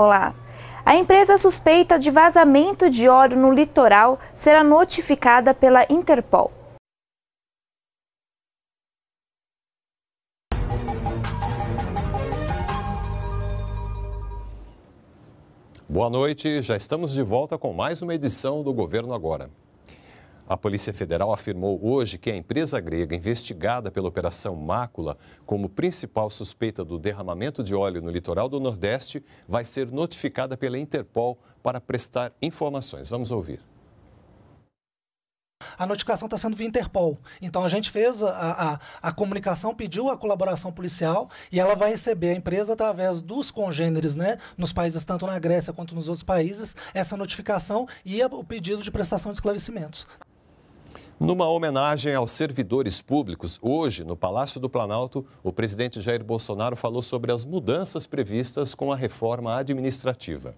Olá. A empresa suspeita de vazamento de óleo no litoral será notificada pela Interpol. Boa noite, já estamos de volta com mais uma edição do Governo Agora. A Polícia Federal afirmou hoje que a empresa grega, investigada pela Operação Mácula como principal suspeita do derramamento de óleo no litoral do Nordeste, vai ser notificada pela Interpol para prestar informações. Vamos ouvir. A notificação está sendo via Interpol. Então a gente fez a, a, a, comunicação, pediu a colaboração policial e ela vai receber a empresa através dos congêneres, né? Nos países, tanto na Grécia quanto nos outros países, essa notificação e o pedido de prestação de esclarecimentos. Numa homenagem aos servidores públicos, hoje, no Palácio do Planalto, o presidente Jair Bolsonaro falou sobre as mudanças previstas com a reforma administrativa.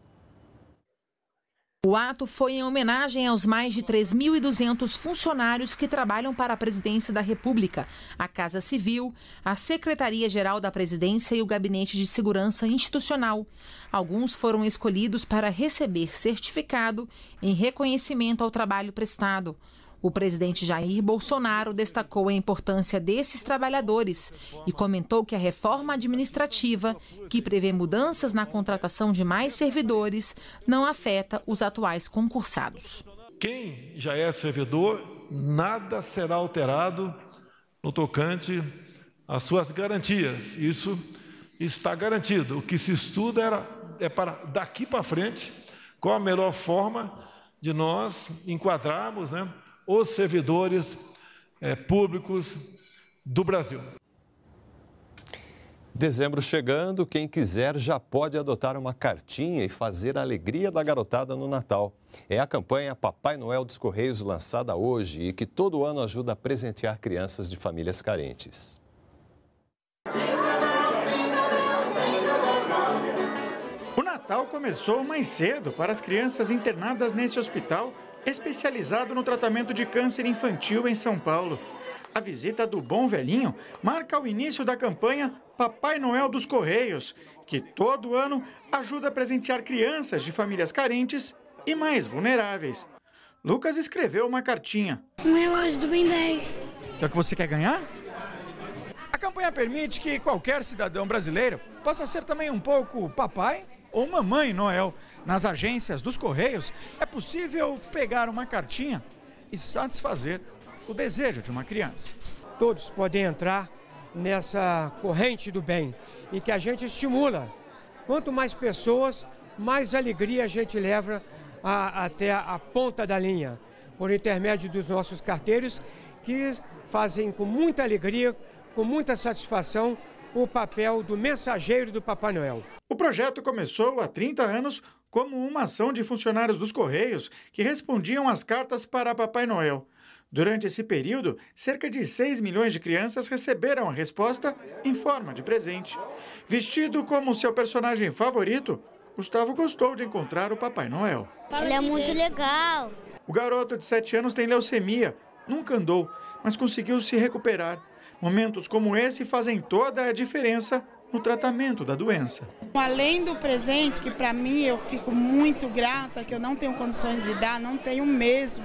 O ato foi em homenagem aos mais de 3.200 funcionários que trabalham para a Presidência da República, a Casa Civil, a Secretaria-Geral da Presidência e o Gabinete de Segurança Institucional. Alguns foram escolhidos para receber certificado em reconhecimento ao trabalho prestado. O presidente Jair Bolsonaro destacou a importância desses trabalhadores e comentou que a reforma administrativa, que prevê mudanças na contratação de mais servidores, não afeta os atuais concursados. Quem já é servidor, nada será alterado no tocante às suas garantias. Isso está garantido. O que se estuda era, é para daqui para frente qual a melhor forma de nós enquadrarmos né, os servidores é, públicos do Brasil. Dezembro chegando, quem quiser já pode adotar uma cartinha e fazer a alegria da garotada no Natal. É a campanha Papai Noel dos Correios lançada hoje e que todo ano ajuda a presentear crianças de famílias carentes. O Natal começou mais cedo para as crianças internadas nesse hospital especializado no tratamento de câncer infantil em São Paulo. A visita do Bom Velhinho marca o início da campanha Papai Noel dos Correios, que todo ano ajuda a presentear crianças de famílias carentes e mais vulneráveis. Lucas escreveu uma cartinha. Um relógio do Ben 10. É o que você quer ganhar? A campanha permite que qualquer cidadão brasileiro possa ser também um pouco papai ou mamãe Noel nas agências dos Correios, é possível pegar uma cartinha e satisfazer o desejo de uma criança. Todos podem entrar nessa corrente do bem e que a gente estimula. Quanto mais pessoas, mais alegria a gente leva a, até a ponta da linha, por intermédio dos nossos carteiros, que fazem com muita alegria, com muita satisfação o papel do mensageiro do Papai Noel. O projeto começou há 30 anos como uma ação de funcionários dos Correios que respondiam às cartas para Papai Noel. Durante esse período, cerca de 6 milhões de crianças receberam a resposta em forma de presente. Vestido como seu personagem favorito, Gustavo gostou de encontrar o Papai Noel. Ele é muito legal. O garoto de 7 anos tem leucemia, nunca andou, mas conseguiu se recuperar Momentos como esse fazem toda a diferença no tratamento da doença. Além do presente, que para mim eu fico muito grata, que eu não tenho condições de dar, não tenho mesmo.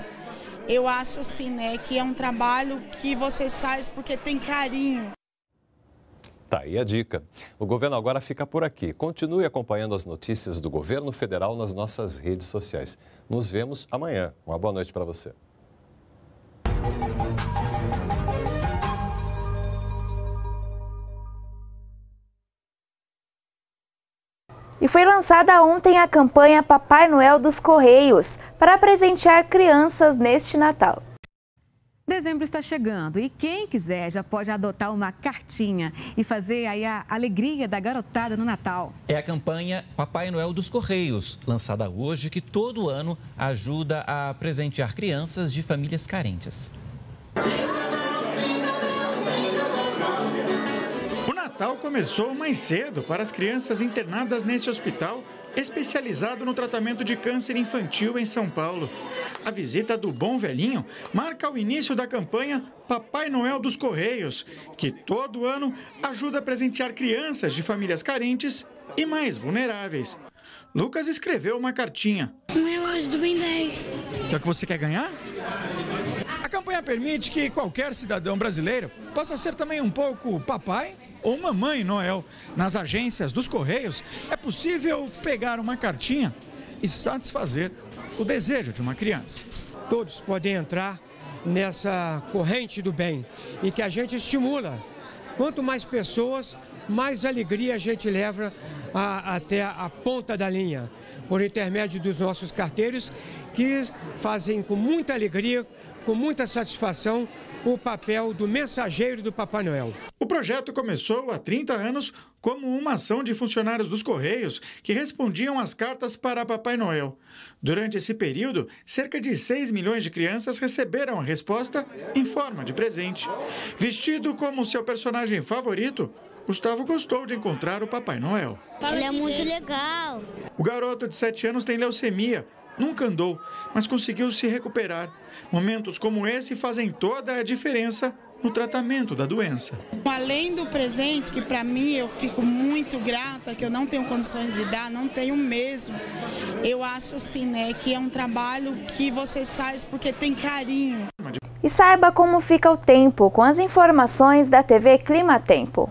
Eu acho assim, né, que é um trabalho que você faz porque tem carinho. Tá aí a dica. O governo agora fica por aqui. Continue acompanhando as notícias do governo federal nas nossas redes sociais. Nos vemos amanhã. Uma boa noite para você. E foi lançada ontem a campanha Papai Noel dos Correios para presentear crianças neste Natal. Dezembro está chegando e quem quiser já pode adotar uma cartinha e fazer aí a alegria da garotada no Natal. É a campanha Papai Noel dos Correios, lançada hoje, que todo ano ajuda a presentear crianças de famílias carentes. Natal começou mais cedo para as crianças internadas nesse hospital especializado no tratamento de câncer infantil em São Paulo. A visita do Bom Velhinho marca o início da campanha Papai Noel dos Correios, que todo ano ajuda a presentear crianças de famílias carentes e mais vulneráveis. Lucas escreveu uma cartinha. Um relógio do Ben 10. É o que você quer ganhar? A campanha permite que qualquer cidadão brasileiro possa ser também um pouco papai ou Mamãe Noel. Nas agências dos Correios, é possível pegar uma cartinha e satisfazer o desejo de uma criança. Todos podem entrar nessa corrente do bem e que a gente estimula. Quanto mais pessoas, mais alegria a gente leva a, até a ponta da linha, por intermédio dos nossos carteiros, que fazem com muita alegria com muita satisfação o papel do mensageiro do Papai Noel. O projeto começou há 30 anos como uma ação de funcionários dos Correios que respondiam às cartas para Papai Noel. Durante esse período, cerca de 6 milhões de crianças receberam a resposta em forma de presente. Vestido como seu personagem favorito, Gustavo gostou de encontrar o Papai Noel. Ele é muito legal. O garoto de 7 anos tem leucemia Nunca andou, mas conseguiu se recuperar. Momentos como esse fazem toda a diferença no tratamento da doença. Além do presente, que para mim eu fico muito grata, que eu não tenho condições de dar, não tenho mesmo. Eu acho assim, né, que é um trabalho que você faz porque tem carinho. E saiba como fica o tempo com as informações da TV Clima Tempo.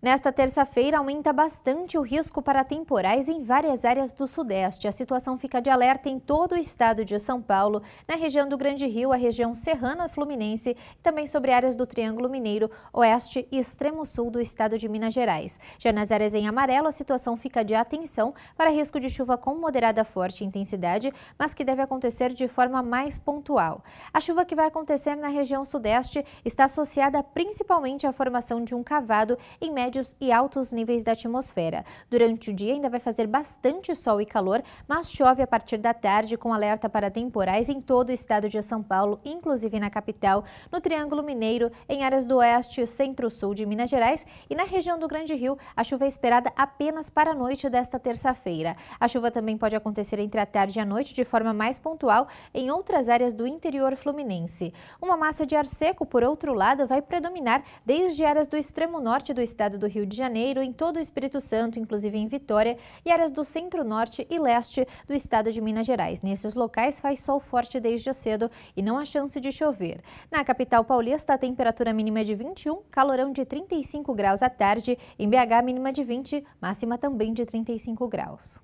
Nesta terça-feira, aumenta bastante o risco para temporais em várias áreas do Sudeste. A situação fica de alerta em todo o estado de São Paulo, na região do Grande Rio, a região serrana fluminense e também sobre áreas do Triângulo Mineiro, Oeste e Extremo Sul do estado de Minas Gerais. Já nas áreas em amarelo, a situação fica de atenção para risco de chuva com moderada forte intensidade, mas que deve acontecer de forma mais pontual. A chuva que vai acontecer na região Sudeste está associada principalmente à formação de um cavado em média médios e altos níveis da atmosfera. Durante o dia ainda vai fazer bastante sol e calor, mas chove a partir da tarde com alerta para temporais em todo o estado de São Paulo, inclusive na capital, no Triângulo Mineiro, em áreas do oeste e centro-sul de Minas Gerais e na região do Grande Rio, a chuva é esperada apenas para a noite desta terça-feira. A chuva também pode acontecer entre a tarde e a noite de forma mais pontual em outras áreas do interior fluminense. Uma massa de ar seco, por outro lado, vai predominar desde áreas do extremo norte do estado estado do Rio de Janeiro, em todo o Espírito Santo, inclusive em Vitória, e áreas do centro-norte e leste do estado de Minas Gerais. Nesses locais faz sol forte desde cedo e não há chance de chover. Na capital paulista, a temperatura mínima é de 21, calorão de 35 graus à tarde, em BH mínima de 20, máxima também de 35 graus.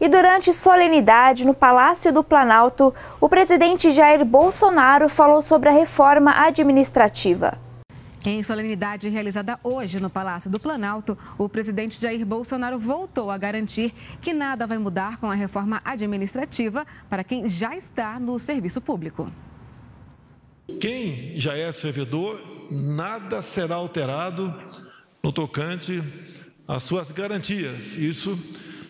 E durante solenidade no Palácio do Planalto, o presidente Jair Bolsonaro falou sobre a reforma administrativa. Em solenidade realizada hoje no Palácio do Planalto, o presidente Jair Bolsonaro voltou a garantir que nada vai mudar com a reforma administrativa para quem já está no serviço público. Quem já é servidor, nada será alterado no tocante às suas garantias. Isso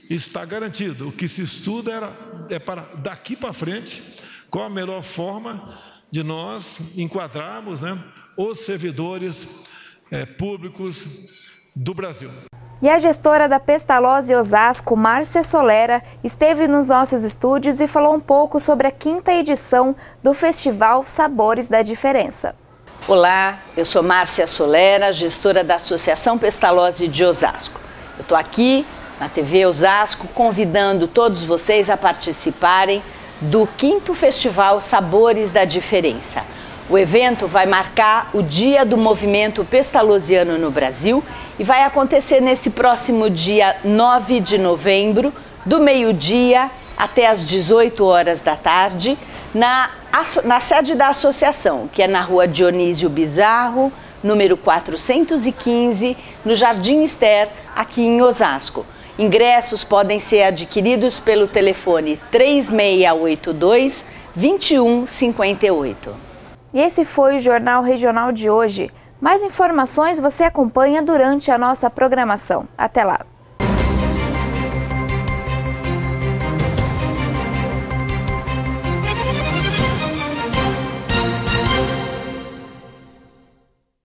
está garantido. O que se estuda era, é para daqui para frente qual a melhor forma de nós enquadrarmos, né? os servidores é, públicos do Brasil. E a gestora da Pestalozzi Osasco, Márcia Solera, esteve nos nossos estúdios e falou um pouco sobre a quinta edição do Festival Sabores da Diferença. Olá, eu sou Márcia Solera, gestora da Associação Pestalozzi de Osasco. Eu estou aqui na TV Osasco convidando todos vocês a participarem do quinto Festival Sabores da Diferença. O evento vai marcar o Dia do Movimento pestaloziano no Brasil e vai acontecer nesse próximo dia 9 de novembro, do meio-dia até às 18 horas da tarde, na, na sede da associação, que é na rua Dionísio Bizarro, número 415, no Jardim Ester, aqui em Osasco. Ingressos podem ser adquiridos pelo telefone 3682 2158. E esse foi o Jornal Regional de hoje. Mais informações você acompanha durante a nossa programação. Até lá!